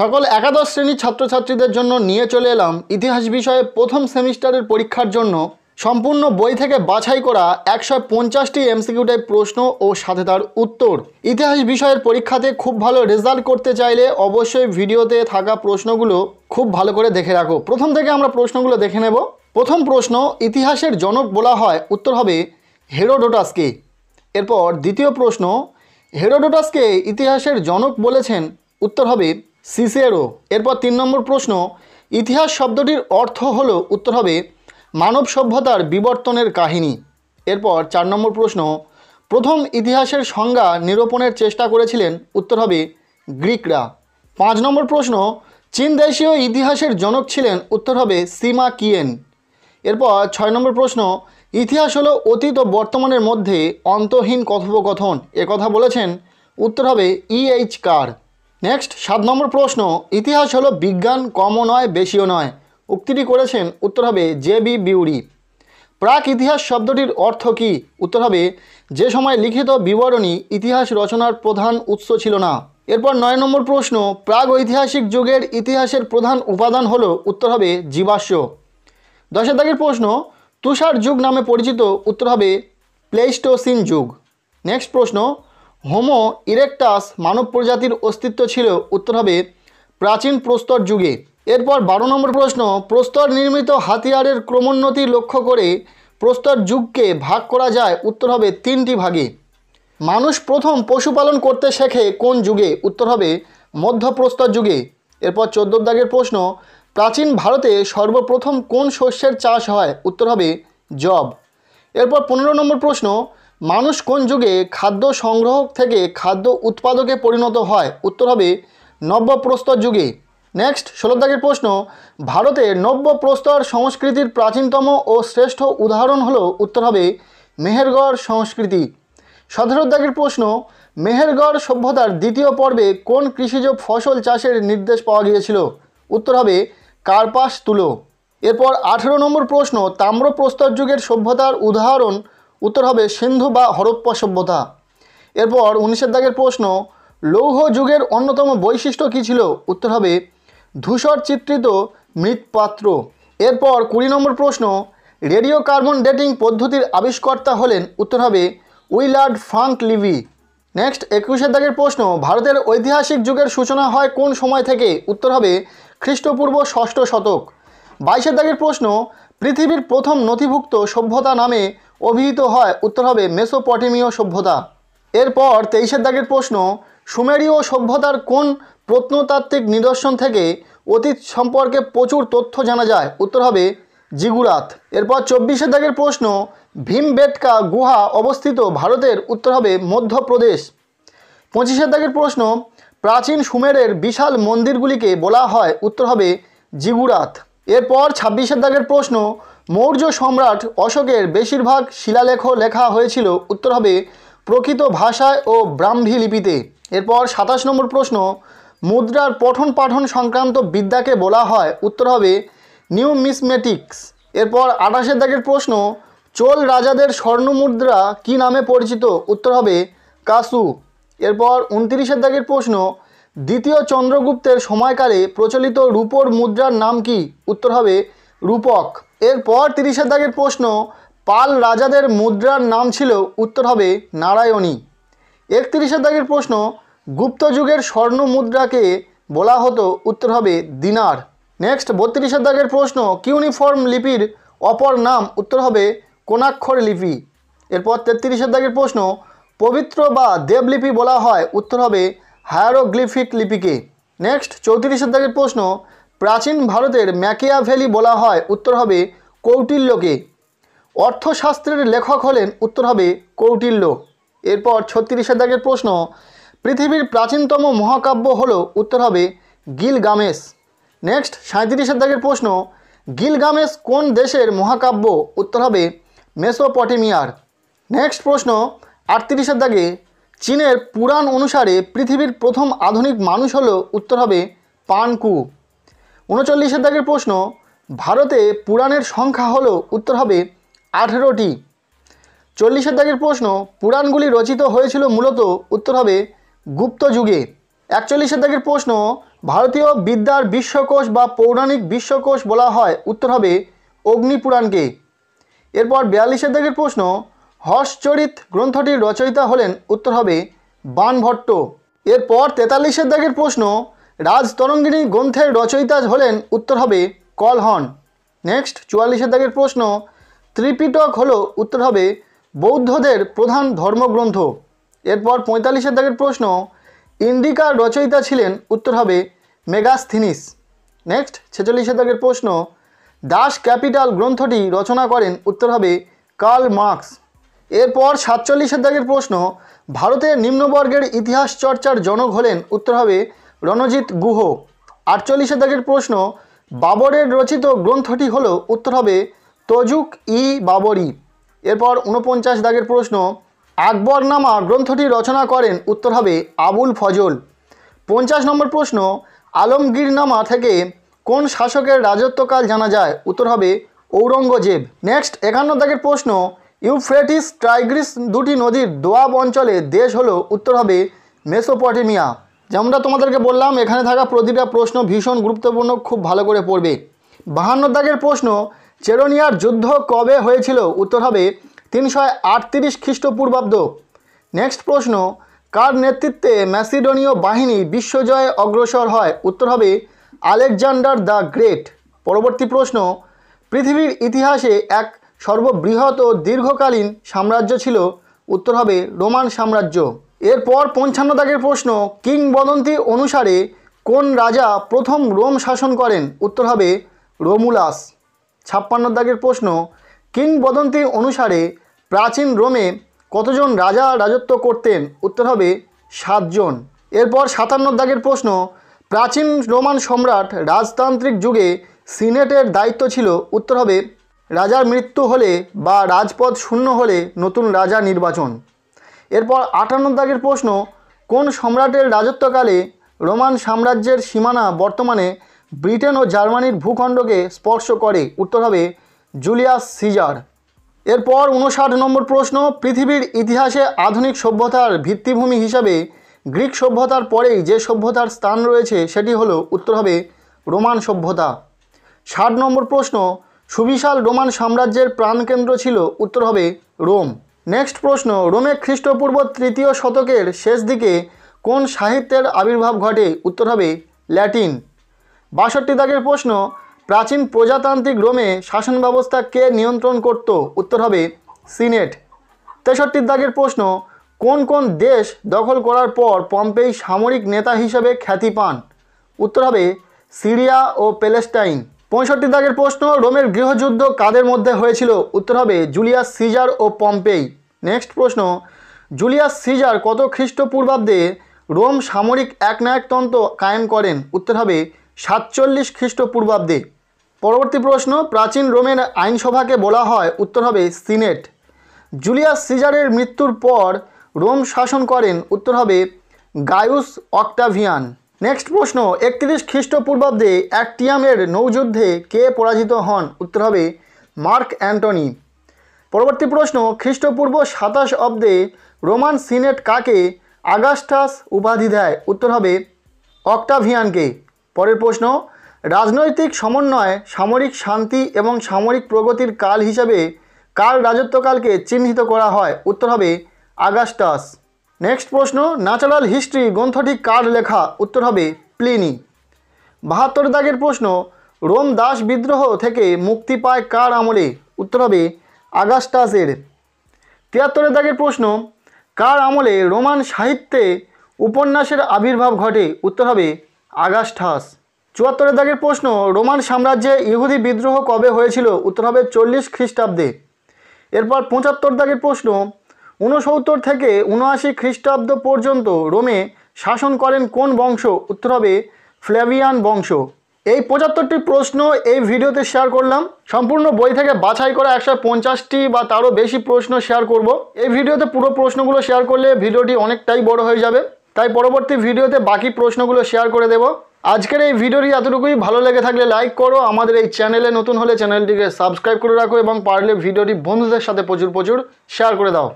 সকল একাদশ শ্রেণীর ছাত্রছাত্রীদের জন্য নিয়ে চলে এলাম ইতিহাস বিষয়ে প্রথম সেমিস্টারের পরীক্ষার জন্য সম্পূর্ণ বই থেকে বাছাই করা একশো পঞ্চাশটি এমসিকিউ টাইপ প্রশ্ন ও সাথে তার উত্তর ইতিহাস বিষয়ের পরীক্ষাতে খুব ভালো রেজাল্ট করতে চাইলে অবশ্যই ভিডিওতে থাকা প্রশ্নগুলো খুব ভালো করে দেখে রাখো প্রথম থেকে আমরা প্রশ্নগুলো দেখে নেব প্রথম প্রশ্ন ইতিহাসের জনক বলা হয় উত্তর হবে হেরোডোটাসকে এরপর দ্বিতীয় প্রশ্ন হেরোডোটাসকে ইতিহাসের জনক বলেছেন উত্তর হবে সিসেরো এরপর তিন নম্বর প্রশ্ন ইতিহাস শব্দটির অর্থ হলো উত্তর হবে মানব সভ্যতার বিবর্তনের কাহিনী এরপর চার নম্বর প্রশ্ন প্রথম ইতিহাসের সংজ্ঞা নিরূপণের চেষ্টা করেছিলেন উত্তর হবে গ্রিকরা পাঁচ নম্বর প্রশ্ন চীন দেশীয় ইতিহাসের জনক ছিলেন উত্তর হবে সীমা কিয়েন এরপর ছয় নম্বর প্রশ্ন ইতিহাস হলো অতীত ও বর্তমানের মধ্যে অন্তহীন কথোপকথন কথা বলেছেন উত্তর হবে ইএইচ কার নেক্সট সাত নম্বর প্রশ্ন ইতিহাস হলো বিজ্ঞান কমও নয় বেশিও নয় উক্তিটি করেছেন উত্তর হবে জে বি বিউরি প্রাক ইতিহাস শব্দটির অর্থ কী উত্তর হবে যে সময় লিখিত বিবরণী ইতিহাস রচনার প্রধান উৎস ছিল না এরপর নয় নম্বর প্রশ্ন প্রাগ ঐতিহাসিক যুগের ইতিহাসের প্রধান উপাদান হল উত্তর হবে জীবাশ্ম দশের দাগের প্রশ্ন তুষার যুগ নামে পরিচিত উত্তর হবে প্লেস্টোসিন যুগ নেক্সট প্রশ্ন হোমো ইরেকটাস মানব প্রজাতির অস্তিত্ব ছিল উত্তর হবে প্রাচীন প্রস্তর যুগে এরপর বারো নম্বর প্রশ্ন প্রস্তর নির্মিত হাতিয়ারের ক্রমোন্নতি লক্ষ্য করে প্রস্তর যুগকে ভাগ করা যায় উত্তর হবে তিনটি ভাগে মানুষ প্রথম পশুপালন করতে শেখে কোন যুগে উত্তর হবে মধ্যপ্রস্তর যুগে এরপর চোদ্দ দাগের প্রশ্ন প্রাচীন ভারতে সর্বপ্রথম কোন শস্যের চাষ হয় উত্তর হবে জব এরপর পনেরো নম্বর প্রশ্ন মানুষ কোন যুগে খাদ্য সংগ্রহক থেকে খাদ্য উৎপাদকে পরিণত হয় উত্তর হবে নব্যপ্রস্তর যুগে নেক্সট ষোলো প্রশ্ন ভারতে নব্যপ্রস্তর সংস্কৃতির প্রাচীনতম ও শ্রেষ্ঠ উদাহরণ হলো উত্তর হবে মেহেরগড় সংস্কৃতি সতেরো দাগের প্রশ্ন মেহেরগড় সভ্যতার দ্বিতীয় পর্বে কোন কৃষিজ ফসল চাষের নির্দেশ পাওয়া গিয়েছিল উত্তর হবে কার্পাস তুলো এরপর আঠেরো নম্বর প্রশ্ন তাম্রপ্রস্তর যুগের সভ্যতার উদাহরণ উত্তর হবে সিন্ধু বা হরপ্পা সভ্যতা এরপর উনিশের দাগের প্রশ্ন লৌহ যুগের অন্যতম বৈশিষ্ট্য কী ছিল উত্তর হবে ধূসর চিত্রিত মৃৎপাত্র এরপর কুড়ি নম্বর প্রশ্ন রেডিও কার্বন ডেটিং পদ্ধতির আবিষ্কর্তা হলেন উত্তর হবে উইলার্ড ফ্রাঙ্ক লিভি নেক্সট একুশের দাগের প্রশ্ন ভারতের ঐতিহাসিক যুগের সূচনা হয় কোন সময় থেকে উত্তর হবে খ্রিস্টপূর্ব ষষ্ঠ শতক বাইশের দাগের প্রশ্ন পৃথিবীর প্রথম নথিভুক্ত সভ্যতা নামে অভিহিত হয় উত্তর হবে মেসোপটেমীয় সভ্যতা এরপর তেইশের দাগের প্রশ্ন সুমেরীয় সভ্যতার কোন প্রত্নতাত্ত্বিক নিদর্শন থেকে অতীত সম্পর্কে প্রচুর তথ্য জানা যায় উত্তর হবে জিগুরাত এরপর চব্বিশের দাগের প্রশ্ন ভীমবেটকা গুহা অবস্থিত ভারতের উত্তর হবে মধ্যপ্রদেশ পঁচিশের দাগের প্রশ্ন প্রাচীন সুমেরের বিশাল মন্দিরগুলিকে বলা হয় উত্তর হবে জিগুরাত এরপর ছাব্বিশের দাগের প্রশ্ন মৌর্য সম্রাট অশোকের বেশিরভাগ শিলালেখ লেখা হয়েছিল উত্তর হবে প্রকৃত ভাষায় ও ব্রাহ্মী লিপিতে এরপর সাতাশ নম্বর প্রশ্ন মুদ্রার পঠন পাঠন সংক্রান্ত বিদ্যাকে বলা হয় উত্তর হবে নিউ মিসমেটিক্স এরপর আঠাশের দাগের প্রশ্ন চোল রাজাদের স্বর্ণ মুদ্রা কী নামে পরিচিত উত্তর হবে কাসু এরপর উনত্রিশের দাগের প্রশ্ন দ্বিতীয় চন্দ্রগুপ্তের সময়কালে প্রচলিত রূপর মুদ্রার নাম কি উত্তর হবে রূপক এরপর তিরিশের দাগের প্রশ্ন পাল রাজাদের মুদ্রার নাম ছিল উত্তর হবে নারায়ণী একত্রিশের দাগের প্রশ্ন গুপ্ত যুগের স্বর্ণ মুদ্রাকে বলা হতো উত্তর হবে দিনার নেক্সট বত্রিশের দাগের প্রশ্ন কিউনিফর্ম লিপির অপর নাম উত্তর হবে কোনাক্ষর লিপি এরপর তেত্রিশের দাগের প্রশ্ন পবিত্র বা দেবলিপি বলা হয় উত্তর হবে হায়ারোগ্লিফিক লিপিকে নেক্সট চৌত্রিশের দাগের প্রশ্ন প্রাচীন ভারতের ভ্যালি বলা হয় উত্তর হবে কৌটিল্যকে অর্থশাস্ত্রের লেখক হলেন উত্তর হবে কৌটিল্য এরপর ছত্রিশ দাগের প্রশ্ন পৃথিবীর প্রাচীনতম মহাকাব্য হল উত্তর হবে গিল গামেশ নেক্সট সাঁত্রিশের দাগের প্রশ্ন গিল গামেশ কোন দেশের মহাকাব্য উত্তর হবে মেসোপটেমিয়ার নেক্সট প্রশ্ন আটত্রিশের দাগে চীনের পুরাণ অনুসারে পৃথিবীর প্রথম আধুনিক মানুষ হল উত্তর হবে পানকু উনচল্লিশের দাগের প্রশ্ন ভারতে পুরাণের সংখ্যা হল উত্তর হবে আঠেরোটি চল্লিশের দাগের প্রশ্ন পুরাণগুলি রচিত হয়েছিল মূলত উত্তর হবে গুপ্ত যুগে একচল্লিশের দাগের প্রশ্ন ভারতীয় বিদ্যার বিশ্বকোষ বা পৌরাণিক বিশ্বকোষ বলা হয় উত্তর হবে অগ্নিপুরাণকে এরপর বিয়াল্লিশের দাগের প্রশ্ন হর্ষচরিত গ্রন্থটির রচয়িতা হলেন উত্তর হবে বানভট্ট এরপর তেতাল্লিশের দাগের প্রশ্ন রাজতরঙ্গিনী গ্রন্থের রচয়িতা হলেন উত্তর হবে কলহন নেক্সট চুয়াল্লিশের দাগের প্রশ্ন ত্রিপিটক হলো উত্তর হবে বৌদ্ধদের প্রধান ধর্মগ্রন্থ এরপর পঁয়তাল্লিশের দাগের প্রশ্ন ইন্ডিকার রচয়িতা ছিলেন উত্তর হবে মেগাস্থিনিস নেক্সট ছেচল্লিশের দাগের প্রশ্ন দাস ক্যাপিটাল গ্রন্থটি রচনা করেন উত্তর হবে কার্ল মার্কস এরপর সাতচল্লিশের দাগের প্রশ্ন ভারতের নিম্নবর্গের ইতিহাস চর্চার জনক হলেন উত্তর হবে রণজিৎ গুহ আটচল্লিশে দাগের প্রশ্ন বাবরের রচিত গ্রন্থটি হল উত্তর হবে তজুক ই বাবরি এরপর উনপঞ্চাশ দাগের প্রশ্ন আকবরনামা গ্রন্থটি রচনা করেন উত্তর হবে আবুল ফজল পঞ্চাশ নম্বর প্রশ্ন আলমগীরনামা থেকে কোন শাসকের রাজত্বকাল জানা যায় উত্তর হবে ঔরঙ্গজেব নেক্সট একান্ন দাগের প্রশ্ন ইউফ্রেটিস ট্রাইগ্রিস দুটি নদীর দোয়াব অঞ্চলে দেশ হলো উত্তর হবে মেসোপটেমিয়া যেমনটা তোমাদেরকে বললাম এখানে থাকা প্রতিটা প্রশ্ন ভীষণ গুরুত্বপূর্ণ খুব ভালো করে পড়বে বাহান্ন দাগের প্রশ্ন চেরোনিয়ার যুদ্ধ কবে হয়েছিল উত্তর হবে তিনশো আটত্রিশ খ্রিস্টপূর্বাব্দ নেক্সট প্রশ্ন কার নেতৃত্বে ম্যাসিডোনীয় বাহিনী বিশ্বজয়ে অগ্রসর হয় উত্তর হবে আলেকজান্ডার দ্য গ্রেট পরবর্তী প্রশ্ন পৃথিবীর ইতিহাসে এক সর্ববৃহৎ ও দীর্ঘকালীন সাম্রাজ্য ছিল উত্তর হবে রোমান সাম্রাজ্য এরপর পঞ্চান্ন দাগের প্রশ্ন কিংবদন্তি অনুসারে কোন রাজা প্রথম রোম শাসন করেন উত্তর হবে রোমুলাস ছাপ্পান্ন দাগের প্রশ্ন কিংবদন্তি অনুসারে প্রাচীন রোমে কতজন রাজা রাজত্ব করতেন উত্তর হবে সাতজন এরপর সাতান্ন দাগের প্রশ্ন প্রাচীন রোমান সম্রাট রাজতান্ত্রিক যুগে সিনেটের দায়িত্ব ছিল উত্তর হবে রাজার মৃত্যু হলে বা রাজপথ শূন্য হলে নতুন রাজা নির্বাচন এরপর আটান্ন দাগের প্রশ্ন কোন সম্রাটের রাজত্বকালে রোমান সাম্রাজ্যের সীমানা বর্তমানে ব্রিটেন ও জার্মানির ভূখণ্ডকে স্পর্শ করে উত্তর হবে জুলিয়াস সিজার এরপর উনষাট নম্বর প্রশ্ন পৃথিবীর ইতিহাসে আধুনিক সভ্যতার ভিত্তিভূমি হিসাবে গ্রিক সভ্যতার পরেই যে সভ্যতার স্থান রয়েছে সেটি হলো উত্তর হবে রোমান সভ্যতা ষাট নম্বর প্রশ্ন সুবিশাল রোমান সাম্রাজ্যের প্রাণকেন্দ্র ছিল উত্তর হবে রোম নেক্সট প্রশ্ন রোমে খ্রিস্টপূর্ব তৃতীয় শতকের শেষ দিকে কোন সাহিত্যের আবির্ভাব ঘটে উত্তর হবে ল্যাটিন বাষট্টি দাগের প্রশ্ন প্রাচীন প্রজাতান্ত্রিক রোমে শাসন ব্যবস্থা কে নিয়ন্ত্রণ করত উত্তর হবে সিনেট তেষট্টি দাগের প্রশ্ন কোন কোন দেশ দখল করার পর পম্পেই সামরিক নেতা হিসেবে খ্যাতি পান উত্তর হবে সিরিয়া ও প্যালেস্টাইন পঁয়ষট্টি দাগের প্রশ্ন রোমের গৃহযুদ্ধ কাদের মধ্যে হয়েছিল উত্তর হবে জুলিয়াস সিজার ও পম্পেই নেক্সট প্রশ্ন জুলিয়াস সিজার কত খ্রিস্টপূর্বাব্দে রোম সামরিক একনায়কতন্ত্র কায়েম করেন উত্তর হবে সাতচল্লিশ খ্রিস্টপূর্বাব্দে পরবর্তী প্রশ্ন প্রাচীন রোমের আইনসভাকে বলা হয় উত্তর হবে সিনেট জুলিয়াস সিজারের মৃত্যুর পর রোম শাসন করেন উত্তর হবে গায়ুস অক্টাভিয়ান নেক্সট প্রশ্ন একত্রিশ খ্রিস্টপূর্বাব্দে অ্যাক্টিয়ামের নৌযুদ্ধে কে পরাজিত হন উত্তর হবে মার্ক অ্যান্টনি পরবর্তী প্রশ্ন খ্রিস্টপূর্ব সাতাশ অব্দে রোমান সিনেট কাকে আগাস্টাস উপাধি দেয় উত্তর হবে অক্টাভিয়ানকে পরের প্রশ্ন রাজনৈতিক সমন্বয় সামরিক শান্তি এবং সামরিক প্রগতির কাল হিসাবে কার রাজত্বকালকে চিহ্নিত করা হয় উত্তর হবে আগাস্টাস নেক্সট প্রশ্ন ন্যাচারাল হিস্ট্রি গ্রন্থটি কার লেখা উত্তর হবে প্লিনি বাহাত্তর দাগের প্রশ্ন রোম দাস বিদ্রোহ থেকে মুক্তি পায় কার আমলে উত্তর হবে আগাস্টাসের তিয়াত্তরের দাগের প্রশ্ন কার আমলে রোমান সাহিত্যে উপন্যাসের আবির্ভাব ঘটে উত্তর হবে আগাস্টাস চুয়াত্তরের দাগের প্রশ্ন রোমান সাম্রাজ্যে ইহুদি বিদ্রোহ কবে হয়েছিল উত্তর হবে চল্লিশ খ্রিস্টাব্দে এরপর পঁচাত্তর দাগের প্রশ্ন ঊনসত্তর থেকে উনআশি খ্রিস্টাব্দ পর্যন্ত রোমে শাসন করেন কোন বংশ উত্তর হবে ফ্ল্যাভিয়ান বংশ এই পঁচাত্তরটি প্রশ্ন এই ভিডিওতে শেয়ার করলাম সম্পূর্ণ বই থেকে বাছাই করা একশো পঞ্চাশটি বা তারও বেশি প্রশ্ন শেয়ার করব এই ভিডিওতে পুরো প্রশ্নগুলো শেয়ার করলে ভিডিওটি অনেকটাই বড় হয়ে যাবে তাই পরবর্তী ভিডিওতে বাকি প্রশ্নগুলো শেয়ার করে দেব আজকের এই ভিডিওটি এতটুকুই ভালো লেগে থাকলে লাইক করো আমাদের এই চ্যানেলে নতুন হলে চ্যানেলটিকে সাবস্ক্রাইব করে রাখো এবং পারলে ভিডিওটি বন্ধুদের সাথে প্রচুর প্রচুর শেয়ার করে দাও